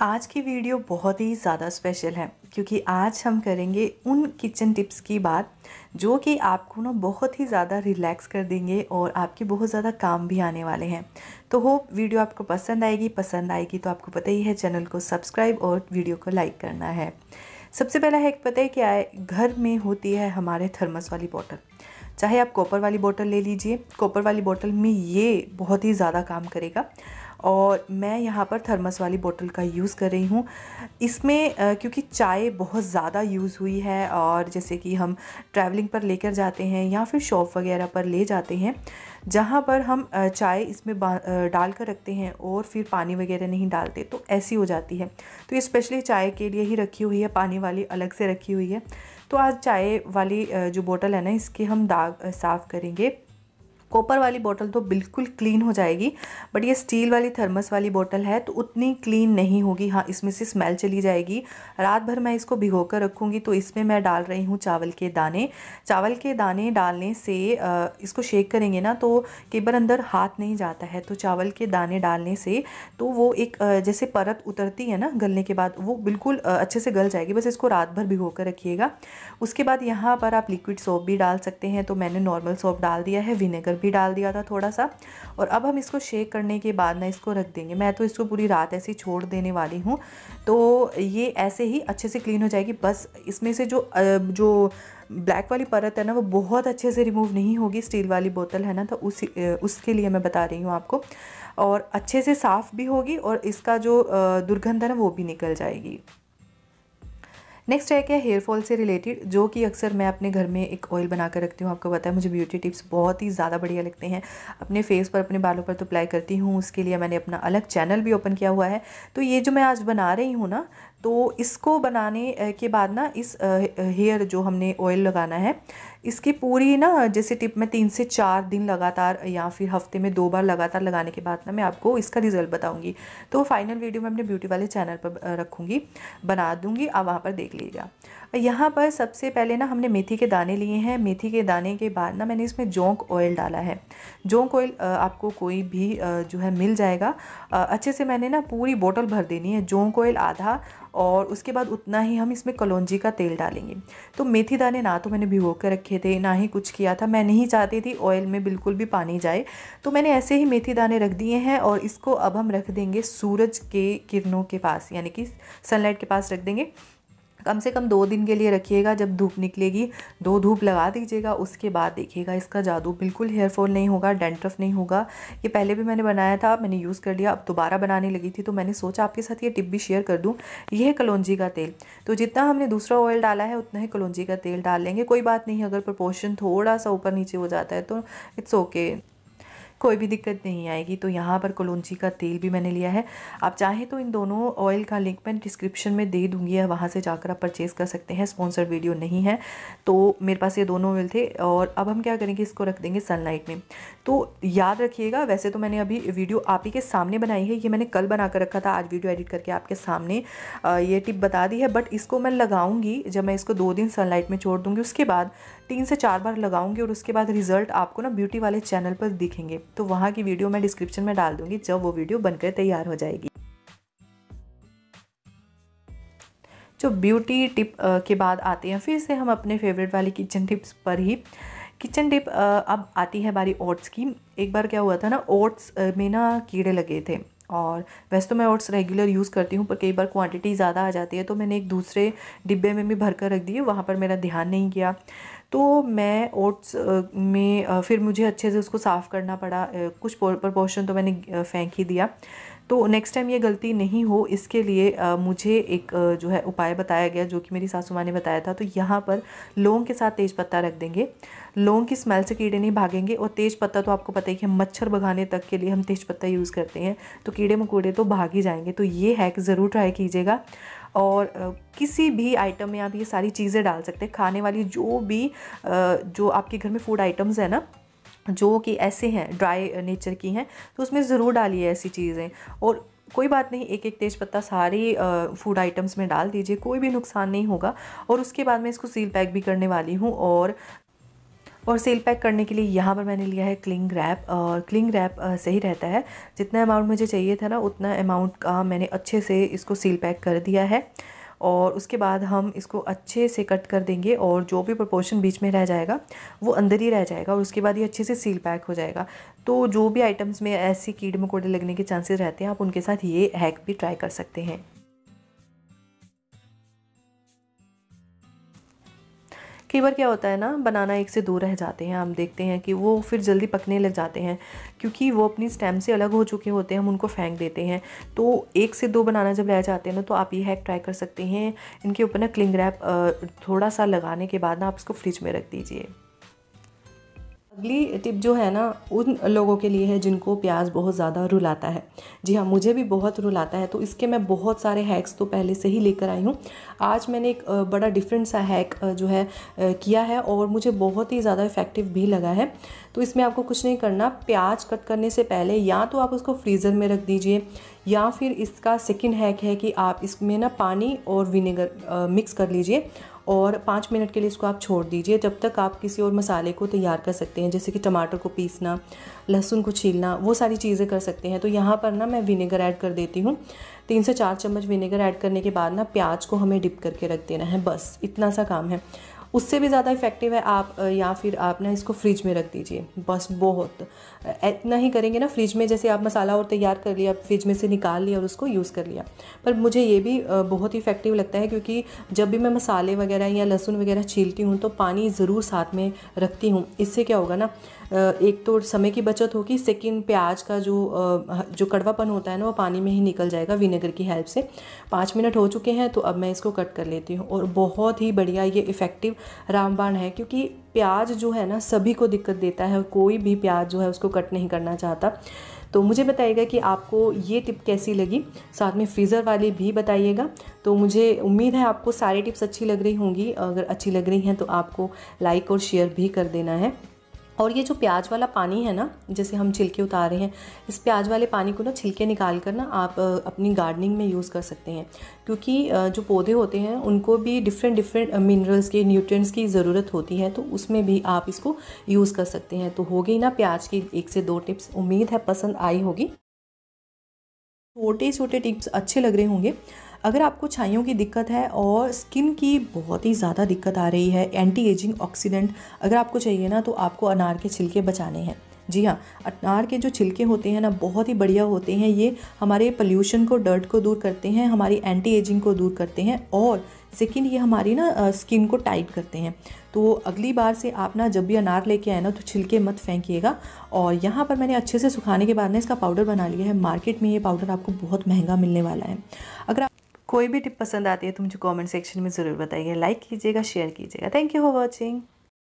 आज की वीडियो बहुत ही ज़्यादा स्पेशल है क्योंकि आज हम करेंगे उन किचन टिप्स की बात जो कि आपको ना बहुत ही ज़्यादा रिलैक्स कर देंगे और आपके बहुत ज़्यादा काम भी आने वाले हैं तो होप वीडियो आपको पसंद आएगी पसंद आएगी तो आपको पता ही है चैनल को सब्सक्राइब और वीडियो को लाइक करना है सबसे पहला है पता है क्या है घर में होती है हमारे थर्मस वाली बॉटल चाहे आप कॉपर वाली बॉटल ले लीजिए कॉपर वाली बॉटल में ये बहुत ही ज़्यादा काम करेगा और मैं यहाँ पर थर्मस वाली बोतल का यूज़ कर रही हूँ इसमें क्योंकि चाय बहुत ज़्यादा यूज़ हुई है और जैसे कि हम ट्रैवलिंग पर लेकर जाते हैं या फिर शॉप वगैरह पर ले जाते हैं जहाँ पर हम चाय इसमें डाल कर रखते हैं और फिर पानी वगैरह नहीं डालते तो ऐसी हो जाती है तो ये स्पेशली चाय के लिए ही रखी हुई है पानी वाली अलग से रखी हुई है तो आज चाय वाली जो बोतल है ना इसके हम दाग साफ़ करेंगे कॉपर वाली बोतल तो बिल्कुल क्लीन हो जाएगी बट ये स्टील वाली थर्मस वाली बोतल है तो उतनी क्लीन नहीं होगी हाँ इसमें से स्मेल चली जाएगी रात भर मैं इसको भिगो कर रखूँगी तो इसमें मैं डाल रही हूँ चावल के दाने चावल के दाने डालने से इसको शेक करेंगे ना तो कई बार अंदर हाथ नहीं जाता है तो चावल के दाने डालने से तो वो एक जैसे परत उतरती है ना गलने के बाद वो बिल्कुल अच्छे से गल जाएगी बस इसको रात भर भिगो कर रखिएगा उसके बाद यहाँ पर आप लिक्विड सोप भी डाल सकते हैं तो मैंने नॉर्मल सोप डाल दिया है विनेगर भी डाल दिया था थोड़ा सा और अब हम इसको शेक करने के बाद ना इसको रख देंगे मैं तो इसको पूरी रात ऐसे छोड़ देने वाली हूँ तो ये ऐसे ही अच्छे से क्लीन हो जाएगी बस इसमें से जो जो ब्लैक वाली परत है ना वो बहुत अच्छे से रिमूव नहीं होगी स्टील वाली बोतल है ना तो उसी उसके लिए मैं बता रही हूँ आपको और अच्छे से साफ़ भी होगी और इसका जो दुर्गंध है ना वो भी निकल जाएगी नेक्स्ट है क्या हेयर फॉल से रिलेटेड जो कि अक्सर मैं अपने घर में एक ऑयल बना कर रखती हूँ आपको पता है मुझे ब्यूटी टिप्स बहुत ही ज़्यादा बढ़िया लगते हैं अपने फेस पर अपने बालों पर तो अप्लाई करती हूँ उसके लिए मैंने अपना अलग चैनल भी ओपन किया हुआ है तो ये जो मैं आज बना रही हूँ ना तो इसको बनाने के बाद ना इस हेयर जो हमने ऑयल लगाना है इसकी पूरी ना जैसे टिप मैं तीन से चार दिन लगातार या फिर हफ्ते में दो बार लगातार लगाने के बाद ना मैं आपको इसका रिजल्ट बताऊँगी तो फाइनल वीडियो मैं अपने ब्यूटी वाले चैनल पर रखूँगी बना दूंगी आप वहाँ पर देख लीजिएगा यहाँ पर सबसे पहले ना हमने मेथी के दाने लिए हैं मेथी के दाने के बाद ना मैंने इसमें जोंक ऑयल डाला है जोंक ऑयल आपको कोई भी जो है मिल जाएगा अच्छे से मैंने ना पूरी बोतल भर देनी है जोंक ऑयल आधा और उसके बाद उतना ही हम इसमें कलौजी का तेल डालेंगे तो मेथी दाने ना तो मैंने भिगो के रखे थे ना ही कुछ किया था मैं नहीं चाहती थी ऑयल में बिल्कुल भी पानी जाए तो मैंने ऐसे ही मेथी दाने रख दिए हैं और इसको अब हम रख देंगे सूरज के किरणों के पास यानी कि सनलाइट के पास रख देंगे कम से कम दो दिन के लिए रखिएगा जब धूप निकलेगी दो धूप लगा दीजिएगा उसके बाद देखिएगा इसका जादू बिल्कुल हेयर फॉल नहीं होगा डेंट्रफ नहीं होगा ये पहले भी मैंने बनाया था मैंने यूज़ कर लिया अब दोबारा बनाने लगी थी तो मैंने सोचा आपके साथ ये टिप भी शेयर कर दूँ यह है कलौजी का तेल तो जितना हमने दूसरा ऑयल डाला है उतना ही कलौजी का तेल डाल लेंगे कोई बात नहीं अगर प्रपोर्शन थोड़ा सा ऊपर नीचे हो जाता है तो इट्स ओके कोई भी दिक्कत नहीं आएगी तो यहाँ पर कलोंजी का तेल भी मैंने लिया है आप चाहे तो इन दोनों ऑयल का लिंक मैं डिस्क्रिप्शन में दे दूँगी या वहाँ से जाकर आप परचेज़ कर सकते हैं स्पॉन्सर वीडियो नहीं है तो मेरे पास ये दोनों ऑयल थे और अब हम क्या करेंगे इसको रख देंगे सनलाइट में तो याद रखिएगा वैसे तो मैंने अभी वीडियो आप ही के सामने बनाई है ये मैंने कल बना कर रखा था आज वीडियो एडिट करके आपके सामने ये टिप बता दी है बट इसको मैं लगाऊंगी जब मैं इसको दो दिन सनलाइट में छोड़ दूंगी उसके बाद तीन से चार बार लगाऊंगी और उसके बाद रिजल्ट आपको ना ब्यूटी वाले चैनल पर दिखेंगे तो वहाँ की वीडियो मैं डिस्क्रिप्शन में डाल दूँगी जब वो वीडियो बनकर तैयार हो जाएगी जो ब्यूटी टिप के बाद आते हैं फिर से हम अपने फेवरेट वाली किचन टिप्स पर ही किचन टिप अब आती है हमारी ओट्स की एक बार क्या हुआ था ना ओट्स में ना कीड़े लगे थे और वैसे तो मैं ओट्स रेगुलर यूज़ करती हूँ पर कई बार क्वांटिटी ज़्यादा आ जाती है तो मैंने एक दूसरे डिब्बे में भी भर कर रख दिए वहाँ पर मेरा ध्यान नहीं किया तो मैं ओट्स में फिर मुझे अच्छे से उसको साफ़ करना पड़ा कुछ प्रपोर्शन तो मैंने फेंक ही दिया तो नेक्स्ट टाइम ये गलती नहीं हो इसके लिए आ, मुझे एक आ, जो है उपाय बताया गया जो कि मेरी सासू माँ ने बताया था तो यहाँ पर लौंग के साथ तेज़ पत्ता रख देंगे लौंग की स्मेल से कीड़े नहीं भागेंगे और तेज़ पत्ता तो आपको पता ही कि हम मच्छर भगाने तक के लिए हम तेज़ पत्ता यूज़ करते हैं तो कीड़े मकोड़े तो भाग ही जाएंगे तो ये हैक ज़रूर ट्राई कीजिएगा और किसी भी आइटम में आप ये सारी चीज़ें डाल सकते हैं खाने वाली जो भी जो आपके घर में फूड आइटम्स है ना जो कि ऐसे हैं ड्राई नेचर की हैं तो उसमें ज़रूर डालिए ऐसी चीज़ें और कोई बात नहीं एक एक तेज़पत्ता सारे फूड आइटम्स में डाल दीजिए कोई भी नुकसान नहीं होगा और उसके बाद मैं इसको सील पैक भी करने वाली हूँ और और सील पैक करने के लिए यहाँ पर मैंने लिया है क्लिंग रैप और क्लिंग रैप सही रहता है जितना अमाउंट मुझे चाहिए था ना उतना अमाउंट का मैंने अच्छे से इसको सील पैक कर दिया है और उसके बाद हम इसको अच्छे से कट कर देंगे और जो भी प्रपोर्शन बीच में रह जाएगा वो अंदर ही रह जाएगा और उसके बाद ये अच्छे से सील पैक हो जाएगा तो जो भी आइटम्स में ऐसे कीड़े मकोड़े लगने के चांसेस रहते हैं आप उनके साथ ये हैक भी ट्राई कर सकते हैं कई बार क्या होता है ना बनाना एक से दो रह जाते हैं हम देखते हैं कि वो फिर जल्दी पकने लग जाते हैं क्योंकि वो अपनी स्टेम से अलग हो चुके होते हैं हम उनको फेंक देते हैं तो एक से दो बनाना जब रह जाते हैं ना तो आप ये हैक ट्राई कर सकते हैं इनके ऊपर ना क्लिंग रैप थोड़ा सा लगाने के बाद ना आप इसको फ्रिज में रख दीजिए अगली टिप जो है ना उन लोगों के लिए है जिनको प्याज बहुत ज़्यादा रुलाता है जी हाँ मुझे भी बहुत रुलाता है तो इसके मैं बहुत सारे हैक्स तो पहले से ही लेकर आई हूँ आज मैंने एक बड़ा डिफरेंट सा हैक जो है किया है और मुझे बहुत ही ज़्यादा इफ़ेक्टिव भी लगा है तो इसमें आपको कुछ नहीं करना प्याज कट करने से पहले या तो आप उसको फ्रीज़र में रख दीजिए या फिर इसका सेकेंड हैक है कि आप इसमें ना पानी और विनेगर मिक्स कर लीजिए और पाँच मिनट के लिए इसको आप छोड़ दीजिए जब तक आप किसी और मसाले को तैयार कर सकते हैं जैसे कि टमाटर को पीसना लहसुन को छीलना वो सारी चीज़ें कर सकते हैं तो यहाँ पर ना मैं विनेगर ऐड कर देती हूँ तीन से चार चम्मच विनेगर ऐड करने के बाद ना प्याज को हमें डिप करके रख देना है बस इतना सा काम है उससे भी ज़्यादा इफेक्टिव है आप या फिर आप ना इसको फ्रिज में रख दीजिए बस बहुत इतना ही करेंगे ना फ्रिज में जैसे आप मसाला और तैयार कर लिया फ्रिज में से निकाल लिया और उसको यूज़ कर लिया पर मुझे ये भी बहुत ही इफेक्टिव लगता है क्योंकि जब भी मैं मसाले वगैरह या लहसुन वगैरह छीलती हूँ तो पानी ज़रूर साथ में रखती हूँ इससे क्या होगा ना एक तो समय की बचत होगी सेकंड प्याज का जो जो कड़वापन होता है ना वो पानी में ही निकल जाएगा विनेगर की हेल्प से पाँच मिनट हो चुके हैं तो अब मैं इसको कट कर लेती हूँ और बहुत ही बढ़िया ये इफ़ेक्टिव रामबाण है क्योंकि प्याज जो है ना सभी को दिक्कत देता है कोई भी प्याज जो है उसको कट नहीं करना चाहता तो मुझे बताइएगा कि आपको ये टिप कैसी लगी साथ में फ्रीज़र वाली भी बताइएगा तो मुझे उम्मीद है आपको सारी टिप्स अच्छी लग रही होंगी अगर अच्छी लग रही हैं तो आपको लाइक और शेयर भी कर देना है और ये जो प्याज वाला पानी है ना जैसे हम छिलके उतारे हैं इस प्याज वाले पानी को ना छिलके निकाल कर ना आप अपनी गार्डनिंग में यूज़ कर सकते हैं क्योंकि जो पौधे होते हैं उनको भी डिफरेंट डिफरेंट मिनरल्स के न्यूट्रिएंट्स की ज़रूरत होती है तो उसमें भी आप इसको यूज़ कर सकते हैं तो हो गई ना प्याज की एक से दो टिप्स उम्मीद है पसंद आई होगी छोटे छोटे टिप्स अच्छे लग रहे होंगे अगर आपको छाइयों की दिक्कत है और स्किन की बहुत ही ज़्यादा दिक्कत आ रही है एंटी एजिंग ऑक्सीडेंट अगर आपको चाहिए ना तो आपको अनार के छिलके बचाने हैं जी हाँ अनार के जो छिलके होते हैं ना बहुत ही बढ़िया होते हैं ये हमारे पोल्यूशन को डर्ट को दूर करते हैं हमारी एंटी एजिंग को दूर करते हैं और सेकेंड ये हमारी ना स्किन को टाइट करते हैं तो अगली बार से आप ना जब भी अनार लेके आए ना तो छिलके मत फेंकिएगा और यहाँ पर मैंने अच्छे से सुखाने के बाद ना इसका पाउडर बना लिया है मार्केट में ये पाउडर आपको बहुत महंगा मिलने वाला है अगर कोई भी टिप पसंद आती है तो मुझे कमेंट सेक्शन में ज़रूर बताइए लाइक कीजिएगा शेयर कीजिएगा थैंक यू फॉर वॉचिंग